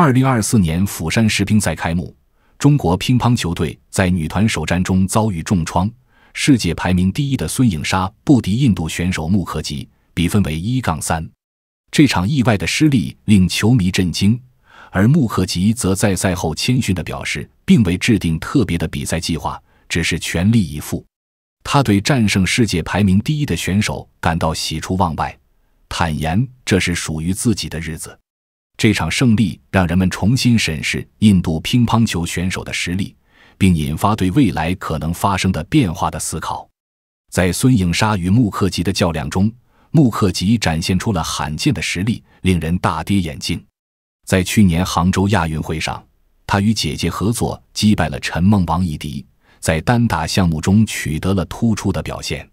二零二四年釜山世乒赛开幕，中国乒乓球队在女团首战中遭遇重创。世界排名第一的孙颖莎不敌印度选手穆克吉，比分为一杠三。这场意外的失利令球迷震惊，而穆克吉则在赛后谦逊的表示，并未制定特别的比赛计划，只是全力以赴。他对战胜世界排名第一的选手感到喜出望外，坦言这是属于自己的日子。这场胜利让人们重新审视印度乒乓球选手的实力，并引发对未来可能发生的变化的思考。在孙颖莎与穆克吉的较量中，穆克吉展现出了罕见的实力，令人大跌眼镜。在去年杭州亚运会上，他与姐姐合作击败了陈梦、王一迪，在单打项目中取得了突出的表现。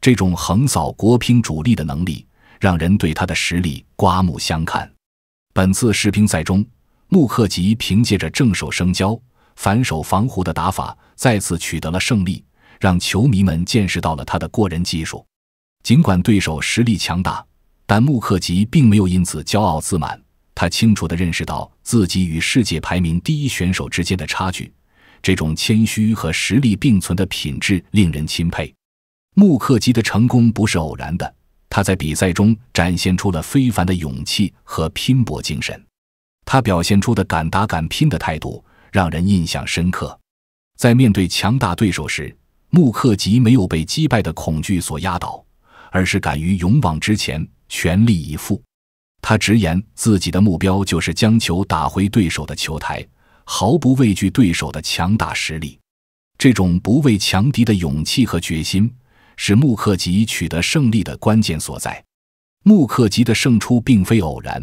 这种横扫国乒主力的能力，让人对他的实力刮目相看。本次世乒赛中，穆克吉凭借着正手生胶、反手防弧的打法，再次取得了胜利，让球迷们见识到了他的过人技术。尽管对手实力强大，但穆克吉并没有因此骄傲自满，他清楚地认识到自己与世界排名第一选手之间的差距。这种谦虚和实力并存的品质令人钦佩。穆克吉的成功不是偶然的。他在比赛中展现出了非凡的勇气和拼搏精神，他表现出的敢打敢拼的态度让人印象深刻。在面对强大对手时，穆克吉没有被击败的恐惧所压倒，而是敢于勇往直前，全力以赴。他直言自己的目标就是将球打回对手的球台，毫不畏惧对手的强大实力。这种不畏强敌的勇气和决心。是穆克吉取得胜利的关键所在。穆克吉的胜出并非偶然，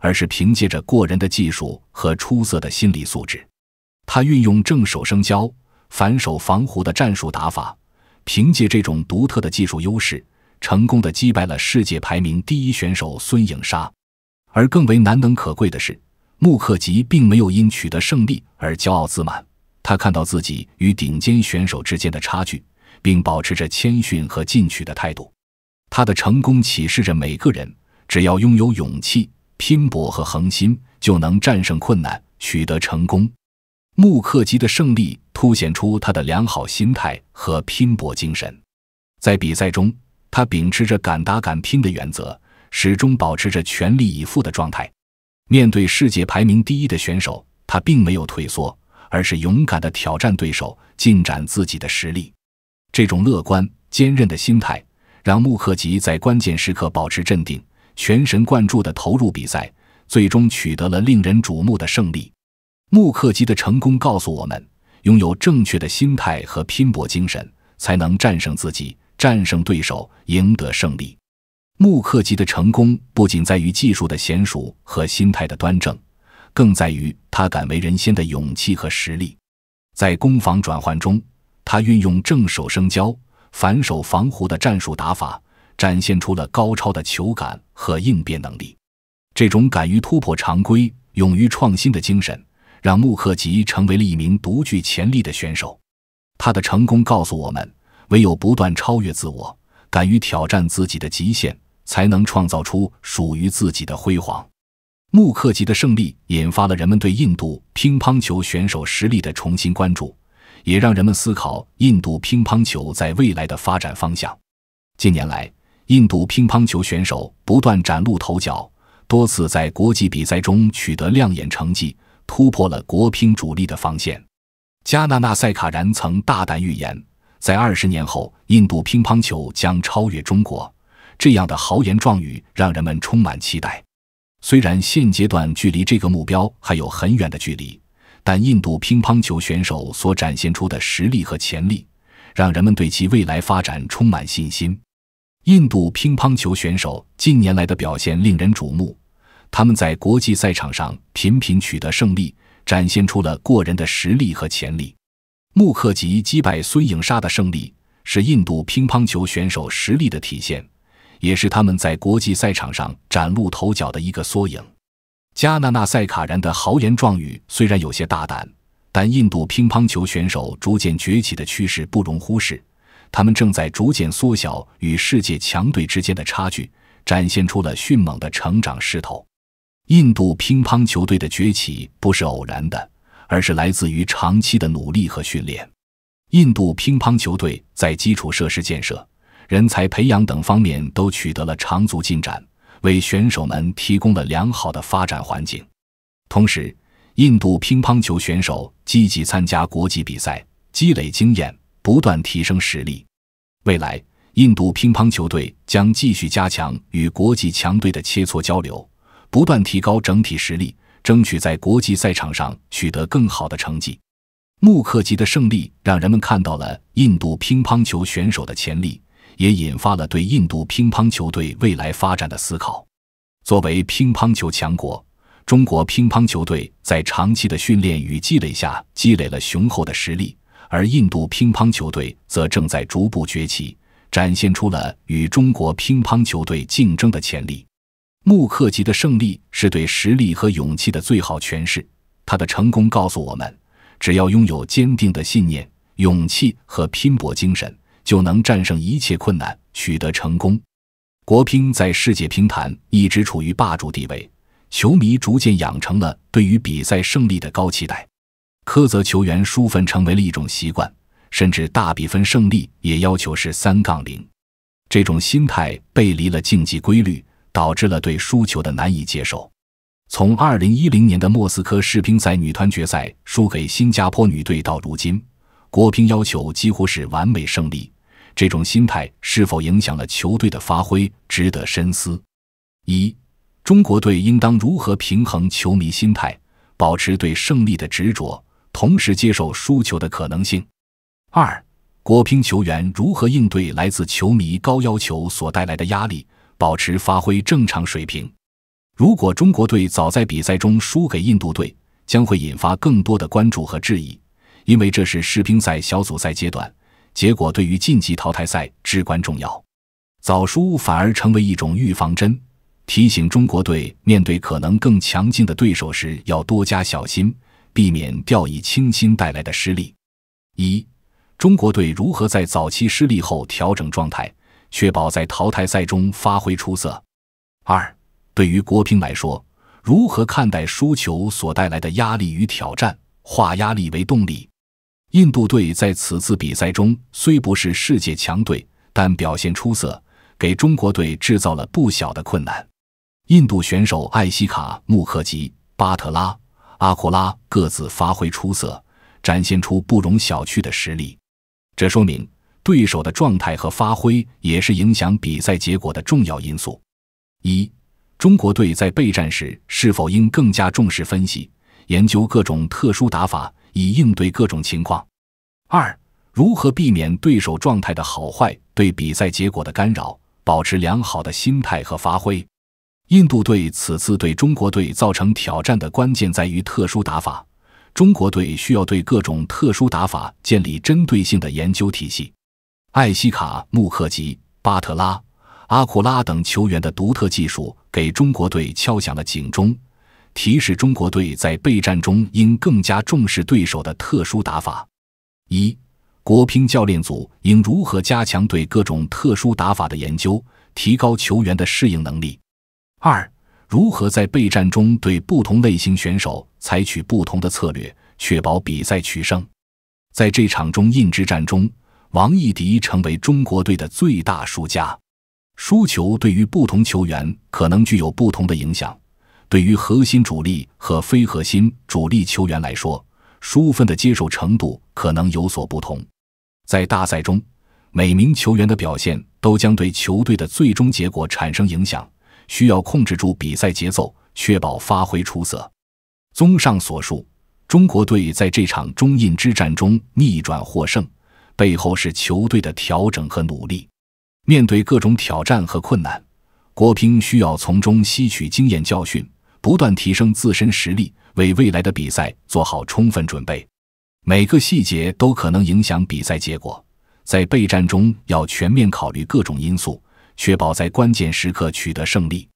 而是凭借着过人的技术和出色的心理素质。他运用正手生胶、反手防弧的战术打法，凭借这种独特的技术优势，成功的击败了世界排名第一选手孙颖莎。而更为难能可贵的是，穆克吉并没有因取得胜利而骄傲自满，他看到自己与顶尖选手之间的差距。并保持着谦逊和进取的态度，他的成功启示着每个人：只要拥有勇气、拼搏和恒心，就能战胜困难，取得成功。穆克吉的胜利凸显出他的良好心态和拼搏精神。在比赛中，他秉持着敢打敢拼的原则，始终保持着全力以赴的状态。面对世界排名第一的选手，他并没有退缩，而是勇敢地挑战对手，进展自己的实力。这种乐观坚韧的心态，让穆克吉在关键时刻保持镇定，全神贯注地投入比赛，最终取得了令人瞩目的胜利。穆克吉的成功告诉我们，拥有正确的心态和拼搏精神，才能战胜自己，战胜对手，赢得胜利。穆克吉的成功不仅在于技术的娴熟和心态的端正，更在于他敢为人先的勇气和实力。在攻防转换中。他运用正手生胶、反手防弧的战术打法，展现出了高超的球感和应变能力。这种敢于突破常规、勇于创新的精神，让穆克吉成为了一名独具潜力的选手。他的成功告诉我们，唯有不断超越自我，敢于挑战自己的极限，才能创造出属于自己的辉煌。穆克吉的胜利引发了人们对印度乒乓球选手实力的重新关注。也让人们思考印度乒乓球在未来的发展方向。近年来，印度乒乓球选手不断崭露头角，多次在国际比赛中取得亮眼成绩，突破了国乒主力的防线。加纳纳塞卡然曾大胆预言，在二十年后，印度乒乓球将超越中国。这样的豪言壮语让人们充满期待。虽然现阶段距离这个目标还有很远的距离。但印度乒乓球选手所展现出的实力和潜力，让人们对其未来发展充满信心。印度乒乓球选手近年来的表现令人瞩目，他们在国际赛场上频频取得胜利，展现出了过人的实力和潜力。穆克吉击败孙颖莎的胜利，是印度乒乓球选手实力的体现，也是他们在国际赛场上崭露头角的一个缩影。加纳纳塞卡然的豪言壮语虽然有些大胆，但印度乒乓球选手逐渐崛起的趋势不容忽视。他们正在逐渐缩小与世界强队之间的差距，展现出了迅猛的成长势头。印度乒乓球队的崛起不是偶然的，而是来自于长期的努力和训练。印度乒乓球队在基础设施建设、人才培养等方面都取得了长足进展。为选手们提供了良好的发展环境，同时，印度乒乓球选手积极参加国际比赛，积累经验，不断提升实力。未来，印度乒乓球队将继续加强与国际强队的切磋交流，不断提高整体实力，争取在国际赛场上取得更好的成绩。穆克吉的胜利让人们看到了印度乒乓球选手的潜力。也引发了对印度乒乓球队未来发展的思考。作为乒乓球强国，中国乒乓球队在长期的训练与积累下积累了雄厚的实力，而印度乒乓球队则正在逐步崛起，展现出了与中国乒乓球队竞争的潜力。穆克吉的胜利是对实力和勇气的最好诠释。他的成功告诉我们，只要拥有坚定的信念、勇气和拼搏精神。就能战胜一切困难，取得成功。国乒在世界乒坛一直处于霸主地位，球迷逐渐养成了对于比赛胜利的高期待，苛责球员输分成为了一种习惯，甚至大比分胜利也要求是三杠零。这种心态背离了竞技规律，导致了对输球的难以接受。从二零一零年的莫斯科世乒赛女团决赛输给新加坡女队到如今，国乒要求几乎是完美胜利。这种心态是否影响了球队的发挥，值得深思。一、中国队应当如何平衡球迷心态，保持对胜利的执着，同时接受输球的可能性？二、国乒球员如何应对来自球迷高要求所带来的压力，保持发挥正常水平？如果中国队早在比赛中输给印度队，将会引发更多的关注和质疑，因为这是世乒赛小组赛阶段。结果对于晋级淘汰赛至关重要，早输反而成为一种预防针，提醒中国队面对可能更强劲的对手时要多加小心，避免掉以轻心带来的失利。一、中国队如何在早期失利后调整状态，确保在淘汰赛中发挥出色？二、对于国乒来说，如何看待输球所带来的压力与挑战，化压力为动力？印度队在此次比赛中虽不是世界强队，但表现出色，给中国队制造了不小的困难。印度选手艾希卡、穆克吉、巴特拉、阿库拉各自发挥出色，展现出不容小觑的实力。这说明对手的状态和发挥也是影响比赛结果的重要因素。一，中国队在备战时是否应更加重视分析、研究各种特殊打法？以应对各种情况。二，如何避免对手状态的好坏对比赛结果的干扰，保持良好的心态和发挥？印度队此次对中国队造成挑战的关键在于特殊打法，中国队需要对各种特殊打法建立针对性的研究体系。艾希卡、穆克吉、巴特拉、阿库拉等球员的独特技术给中国队敲响了警钟。提示：中国队在备战中应更加重视对手的特殊打法。一、国乒教练组应如何加强对各种特殊打法的研究，提高球员的适应能力？二、如何在备战中对不同类型选手采取不同的策略，确保比赛取胜？在这场中印之战中，王艺迪成为中国队的最大输家。输球对于不同球员可能具有不同的影响。对于核心主力和非核心主力球员来说，输分的接受程度可能有所不同。在大赛中，每名球员的表现都将对球队的最终结果产生影响，需要控制住比赛节奏，确保发挥出色。综上所述，中国队在这场中印之战中逆转获胜，背后是球队的调整和努力。面对各种挑战和困难，国乒需要从中吸取经验教训。不断提升自身实力，为未来的比赛做好充分准备。每个细节都可能影响比赛结果，在备战中要全面考虑各种因素，确保在关键时刻取得胜利。